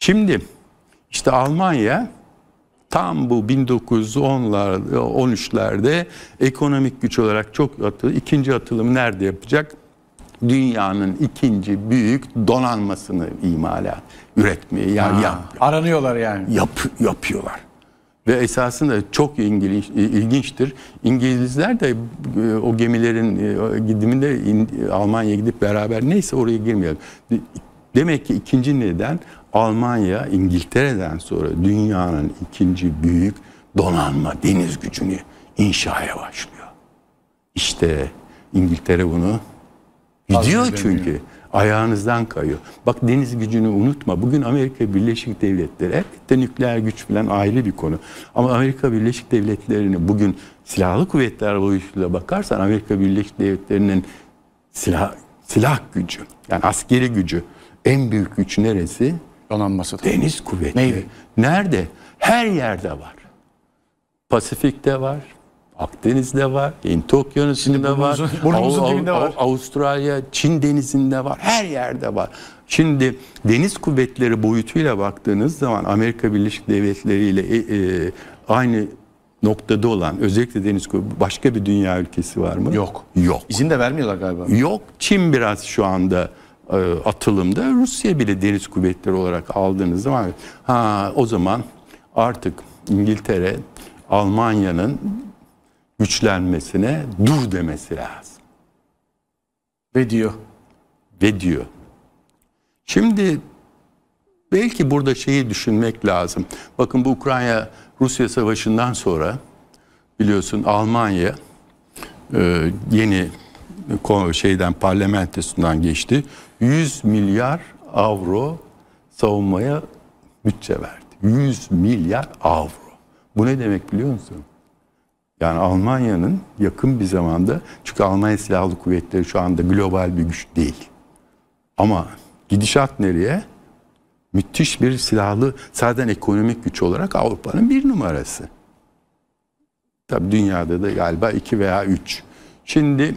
Şimdi işte Almanya tam bu 1910'lar 13'lerde ekonomik güç olarak çok atıldı. İkinci atılımı nerede yapacak? Dünyanın ikinci büyük donanmasını imala üretmeye yani ha, yap, aranıyorlar yani. Yap, yapıyorlar. Ve esasında çok İngiliz, ilginçtir. İngilizler de e, o gemilerin e, gidiminde Almanya'ya gidip beraber neyse oraya girmeyelim. Demek ki ikinci neden Almanya, İngiltere'den sonra dünyanın ikinci büyük donanma deniz gücünü inşaya başlıyor. İşte İngiltere bunu gidiyor çünkü. Ayağınızdan kayıyor. Bak deniz gücünü unutma. Bugün Amerika Birleşik Devletleri elbette nükleer güç falan ayrı bir konu. Ama Amerika Birleşik Devletleri'ni bugün silahlı kuvvetler boyutuyla bakarsan Amerika Birleşik Devletleri'nin silah silah gücü yani askeri gücü en büyük güç neresi? Donanması. Deniz kuvvetleri. Navy. Nerede? Her yerde var. Pasifik'te var. Akdeniz'de var, Hint Okyanusu'nda var, burnumuzun Av, var. Avustralya, Çin denizinde var, her yerde var. Şimdi deniz kuvvetleri boyutuyla baktığınız zaman Amerika Birleşik Devletleri ile e, e, aynı noktada olan özellikle deniz kuvveti başka bir dünya ülkesi var mı? Yok. Yok. İzin de vermiyorlar galiba. Yok. Çin biraz şu anda e, atılımda Rusya bile deniz kuvvetleri olarak aldığınız zaman ha o zaman artık İngiltere Almanya'nın güçlenmesine dur demesi lazım. Ve diyor. Ve diyor. Şimdi belki burada şeyi düşünmek lazım. Bakın bu Ukrayna Rusya Savaşı'ndan sonra biliyorsun Almanya e, yeni şeyden parlamentosundan geçti. 100 milyar avro savunmaya bütçe verdi. 100 milyar avro. Bu ne demek biliyor musun? Yani Almanya'nın yakın bir zamanda çünkü Almanya Silahlı Kuvvetleri şu anda global bir güç değil. Ama gidişat nereye? Müthiş bir silahlı zaten ekonomik güç olarak Avrupa'nın bir numarası. Tabi dünyada da galiba iki veya üç. Şimdi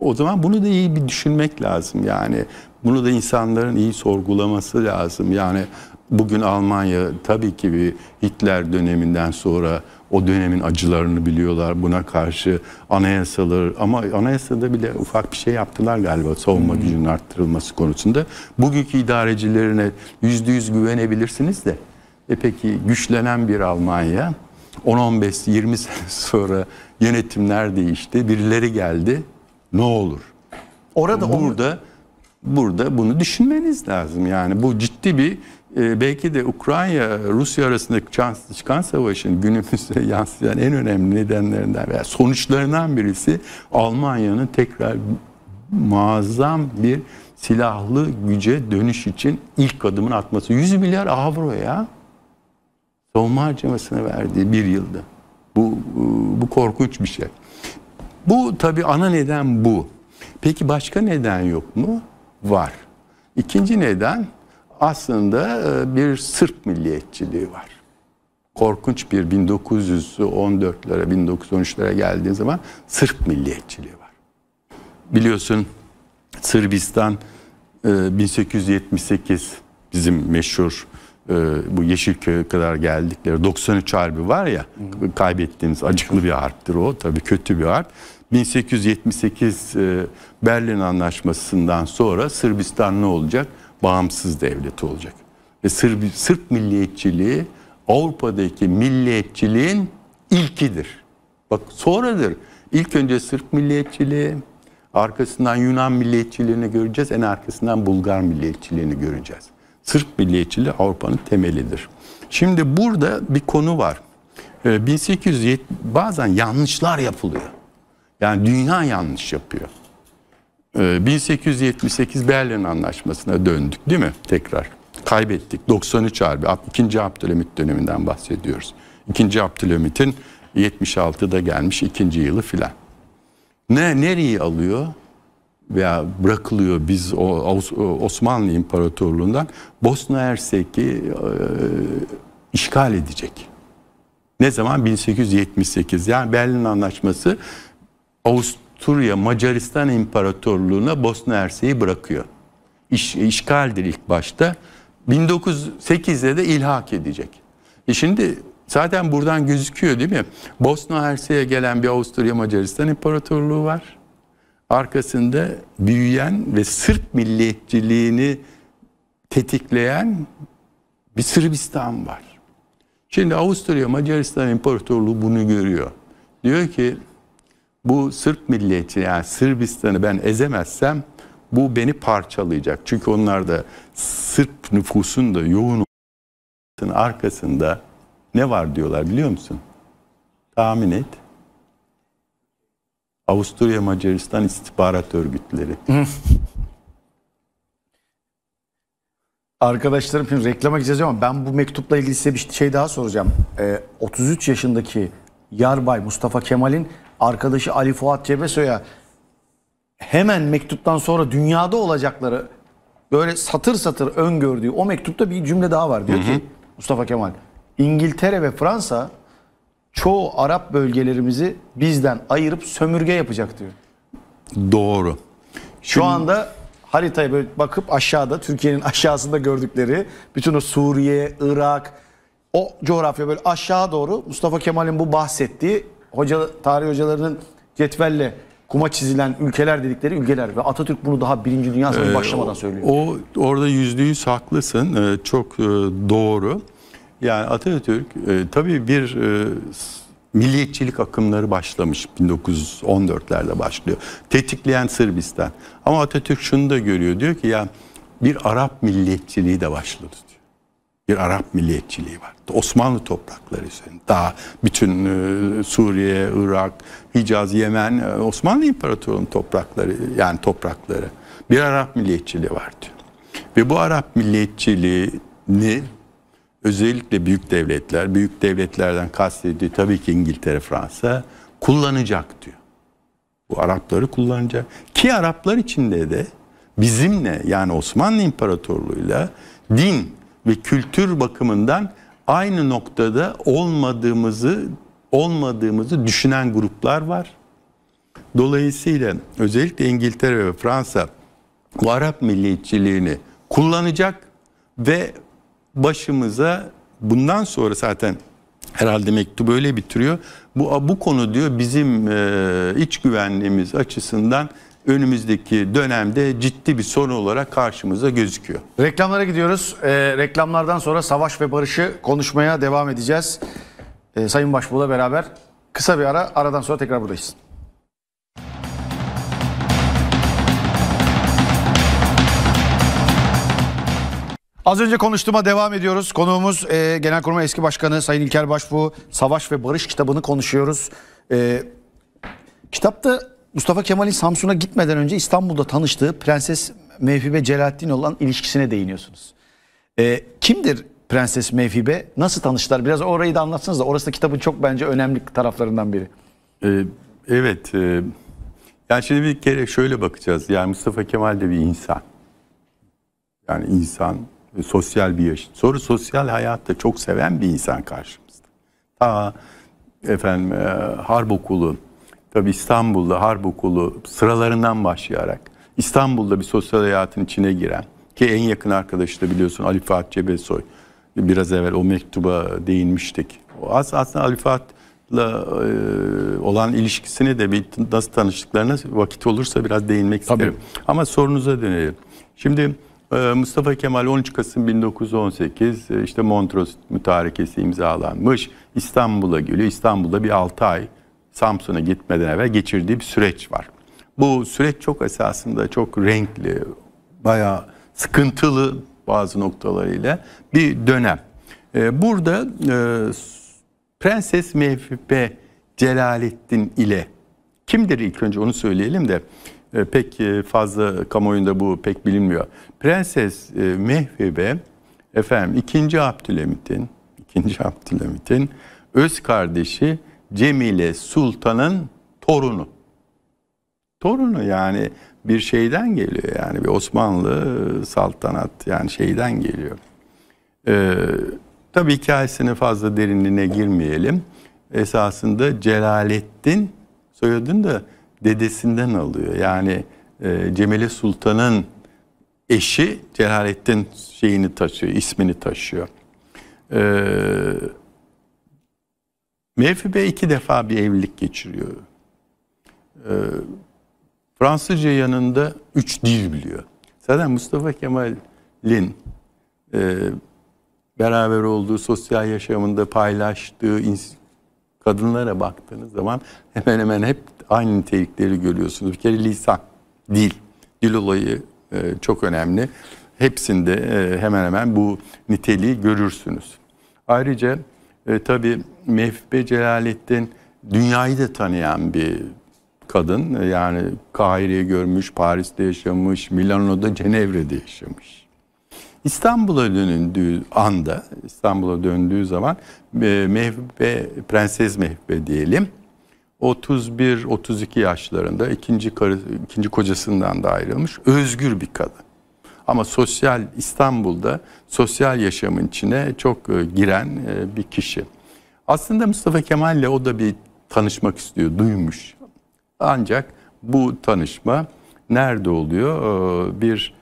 o zaman bunu da iyi bir düşünmek lazım yani. Bunu da insanların iyi sorgulaması lazım. Yani bugün Almanya tabii ki bir Hitler döneminden sonra o dönemin acılarını biliyorlar. Buna karşı anayasalar ama anayasada bile ufak bir şey yaptılar galiba savunma hmm. gücünün arttırılması konusunda. Bugünkü idarecilerine yüzde yüz güvenebilirsiniz de e peki güçlenen bir Almanya 10-15-20 sene sonra yönetimler değişti, birileri geldi ne olur? Orada burada olur. burada bunu düşünmeniz lazım. Yani bu ciddi bir e, belki de Ukrayna Rusya arasındaki çıkan savaşın günümüzde yansıyan en önemli nedenlerinden veya sonuçlarından birisi Almanya'nın tekrar muazzam bir silahlı güce dönüş için ilk adımını atması. 100 milyar avro ya. Savunma harcamasını verdiği bir yılda. Bu, bu korkunç bir şey. Bu tabii ana neden bu. Peki başka neden yok mu? Var. İkinci neden aslında e, bir Sırp milliyetçiliği var. Korkunç bir 1914'lere, 1913'lere geldiği zaman Sırp milliyetçiliği var. Biliyorsun Sırbistan 1878 e, bizim meşhur ee, bu Yeşilköy'e kadar geldikleri 93 harbi var ya kaybettiğimiz acıklı bir harptir o tabii kötü bir harp. 1878 e, Berlin Anlaşması'ndan sonra Sırbistan ne olacak? Bağımsız devlet olacak. Ve Sırp, Sırp milliyetçiliği Avrupa'daki milliyetçiliğin ilkidir. Bak sonradır. ilk önce Sırp milliyetçiliği, arkasından Yunan milliyetçiliğini göreceğiz, en arkasından Bulgar milliyetçiliğini göreceğiz. Sırp milliyetçiliği Avrupa'nın temelidir. Şimdi burada bir konu var. 1870 ee, bazen yanlışlar yapılıyor. Yani dünya yanlış yapıyor. 1878 ee, Berlin Anlaşması'na döndük değil mi? Tekrar kaybettik. 93 Harbi, 2. Abdülhamit döneminden bahsediyoruz. 2. Abdülhamit'in 76'da gelmiş ikinci yılı filan. Ne, nereyi alıyor? veya bırakılıyor biz o e, Osmanlı İmparatorluğundan Bosna Hersek'i e, işgal edecek. Ne zaman? 1878. Yani Berlin Anlaşması Avusturya Macaristan İmparatorluğu'na Bosna Hersek'i bırakıyor. İş, işgaldir ilk başta. 1908'de de ilhak edecek. E şimdi zaten buradan gözüküyor değil mi? Bosna Hersek'e gelen bir Avusturya Macaristan İmparatorluğu var arkasında büyüyen ve Sırp milliyetçiliğini tetikleyen bir Sırbistan var. Şimdi Avusturya Macaristan İmparatorluğu bunu görüyor. Diyor ki bu Sırp milliyetçi yani Sırbistan'ı ben ezemezsem bu beni parçalayacak. Çünkü onlar da Sırp nüfusun da yoğun arkasında ne var diyorlar biliyor musun? Tahmin et. Avusturya Macaristan istihbarat örgütleri. Arkadaşlarım şimdi reklama gideceğiz ama ben bu mektupla ilgili size bir şey daha soracağım. Ee, 33 yaşındaki Yarbay Mustafa Kemal'in arkadaşı Ali Fuat Cebesoy'a hemen mektuptan sonra dünyada olacakları böyle satır satır öngördüğü o mektupta bir cümle daha var. Diyor hı hı. ki Mustafa Kemal İngiltere ve Fransa çoğu Arap bölgelerimizi bizden ayırıp sömürge yapacak diyor. Doğru. Şu Şimdi... anda haritaya böyle bakıp aşağıda Türkiye'nin aşağısında gördükleri bütün o Suriye, Irak o coğrafya böyle aşağı doğru Mustafa Kemal'in bu bahsettiği hoca tarih hocalarının cetvelle kuma çizilen ülkeler dedikleri ülkeler ve Atatürk bunu daha Birinci Dünya Savaşı ee, başlamadan söylüyor. O orada yüzde yüz haklısın ee, çok e, doğru. Yani Atatürk e, tabii bir e, milliyetçilik akımları başlamış 1914'lerde başlıyor. Tetikleyen Sırbistan. Ama Atatürk şunu da görüyor diyor ki ya bir Arap milliyetçiliği de başladı diyor. Bir Arap milliyetçiliği var. Osmanlı toprakları üzerinde. Daha bütün e, Suriye, Irak, Hicaz, Yemen e, Osmanlı İmparatorluğu'nun toprakları yani toprakları. Bir Arap milliyetçiliği vardı. Ve bu Arap milliyetçiliğini özellikle büyük devletler, büyük devletlerden kastettiği tabii ki İngiltere, Fransa kullanacak diyor. Bu Arapları kullanacak. Ki Araplar içinde de bizimle yani Osmanlı İmparatorluğu'yla din ve kültür bakımından aynı noktada olmadığımızı olmadığımızı düşünen gruplar var. Dolayısıyla özellikle İngiltere ve Fransa bu Arap milliyetçiliğini kullanacak ve başımıza bundan sonra zaten herhalde mektubu böyle bitiriyor. Bu, bu konu diyor bizim e, iç güvenliğimiz açısından önümüzdeki dönemde ciddi bir sorun olarak karşımıza gözüküyor. Reklamlara gidiyoruz. E, reklamlardan sonra savaş ve barışı konuşmaya devam edeceğiz. E, Sayın Başbuğ'la beraber kısa bir ara aradan sonra tekrar buradayız. Az önce konuştuğuma devam ediyoruz. Konuğumuz e, Genelkurmay Eski Başkanı Sayın İlker Başbuğ. Savaş ve Barış kitabını konuşuyoruz. E, kitapta Mustafa Kemal'in Samsun'a gitmeden önce İstanbul'da tanıştığı Prenses Mevhibe Celalettin olan ilişkisine değiniyorsunuz. E, kimdir Prenses Mevhibe? Nasıl tanıştılar? Biraz orayı da anlatsanız da orası da kitabın çok bence önemli taraflarından biri. E, evet. E, yani şimdi bir kere şöyle bakacağız. Yani Mustafa Kemal de bir insan. Yani insan e, sosyal bir yaşam. Sonra sosyal hayatta çok seven bir insan karşımızda. Ta efendim e, harp okulu, tabi İstanbul'da harp okulu sıralarından başlayarak İstanbul'da bir sosyal hayatın içine giren ki en yakın arkadaşı da biliyorsun Ali Fuat Cebesoy. Biraz evvel o mektuba değinmiştik. O aslında Ali Fuat'la e, olan ilişkisini de bir nasıl tanıştıklarına vakit olursa biraz değinmek Tabii. Ama sorunuza dönelim. Şimdi ee, Mustafa Kemal 13 Kasım 1918 e, işte Montrose mütarekesi imzalanmış. İstanbul'a geliyor. İstanbul'da bir 6 ay Samsun'a gitmeden evvel geçirdiği bir süreç var. Bu süreç çok esasında çok renkli, bayağı sıkıntılı bazı noktalarıyla bir dönem. Ee, burada e, Prenses Mevfibe Celalettin ile kimdir ilk önce onu söyleyelim de e, pek e, fazla kamuoyunda bu pek bilinmiyor. Prenses e, Mehvebe efendim 2. Abdülhamit'in 2. Abdülhamit'in öz kardeşi Cemile Sultan'ın torunu. Torunu yani bir şeyden geliyor yani bir Osmanlı saltanat yani şeyden geliyor. Ee, tabii hikayesini fazla derinliğine girmeyelim. Esasında Celalettin soyadını da dedesinden alıyor. Yani e, Cemile Sultan'ın eşi Celalettin şeyini taşıyor, ismini taşıyor. E, Mevfi Bey iki defa bir evlilik geçiriyor. E, Fransızca yanında üç dil biliyor. Zaten Mustafa Kemal'in e, beraber olduğu sosyal yaşamında paylaştığı kadınlara baktığınız zaman hemen hemen hep aynı nitelikleri görüyorsunuz. Bir kere lisan, dil. Dil olayı e, çok önemli. Hepsinde e, hemen hemen bu niteliği görürsünüz. Ayrıca e, tabii Mevbe Celalettin dünyayı da tanıyan bir kadın. E, yani Kahire'yi görmüş, Paris'te yaşamış, Milano'da, Cenevre'de yaşamış. İstanbul'a döndüğü anda, İstanbul'a döndüğü zaman e, Mehbe, Prenses Mehbe diyelim, 31-32 yaşlarında ikinci, karı, ikinci kocasından da ayrılmış özgür bir kadın. Ama sosyal İstanbul'da sosyal yaşamın içine çok e, giren e, bir kişi. Aslında Mustafa Kemal'le o da bir tanışmak istiyor, duymuş. Ancak bu tanışma nerede oluyor? E, bir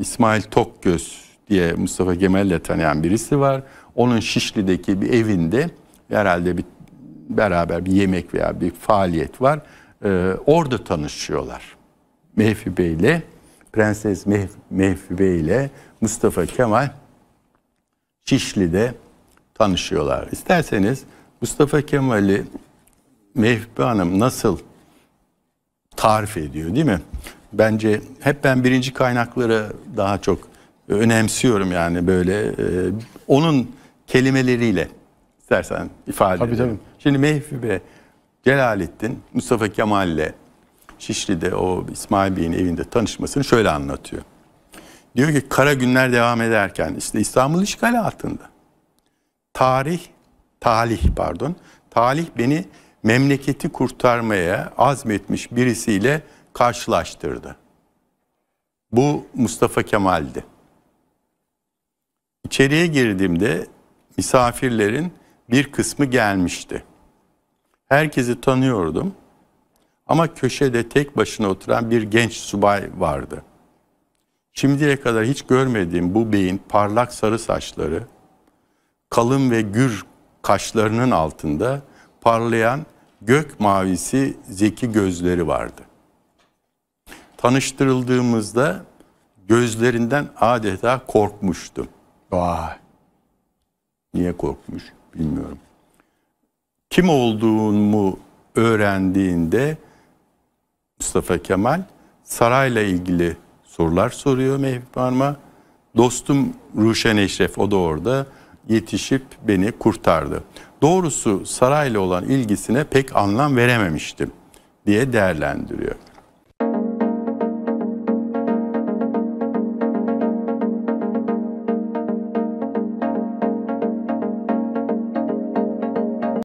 İsmail Tokgöz diye Mustafa Kemal'le tanıyan birisi var. Onun Şişli'deki bir evinde herhalde bir beraber bir yemek veya bir faaliyet var. Ee, orada tanışıyorlar. Mehfi Bey ile Prenses Mehf Mehfi Bey ile Mustafa Kemal Şişli'de tanışıyorlar. İsterseniz Mustafa Kemal'i Mehfi Hanım nasıl tarif ediyor değil mi? Bence hep ben birinci kaynakları daha çok önemsiyorum yani böyle e, onun kelimeleriyle istersen ifade tabii, Tabii. Şimdi Mehfi Mehfibe Celalettin Mustafa Kemal ile Şişli'de o İsmail Bey'in evinde tanışmasını şöyle anlatıyor. Diyor ki kara günler devam ederken işte İstanbul işgal altında. Tarih, talih pardon, talih beni memleketi kurtarmaya azmetmiş birisiyle karşılaştırdı. Bu Mustafa Kemal'di. İçeriye girdiğimde misafirlerin bir kısmı gelmişti herkesi tanıyordum. Ama köşede tek başına oturan bir genç subay vardı. Şimdiye kadar hiç görmediğim bu beyin parlak sarı saçları, kalın ve gür kaşlarının altında parlayan gök mavisi zeki gözleri vardı. Tanıştırıldığımızda gözlerinden adeta korkmuştum. Vay. Niye korkmuş bilmiyorum kim olduğumu öğrendiğinde Mustafa Kemal sarayla ilgili sorular soruyor Mevlüt Hanım'a. Dostum Ruşen Eşref o da orada yetişip beni kurtardı. Doğrusu sarayla olan ilgisine pek anlam verememiştim diye değerlendiriyor.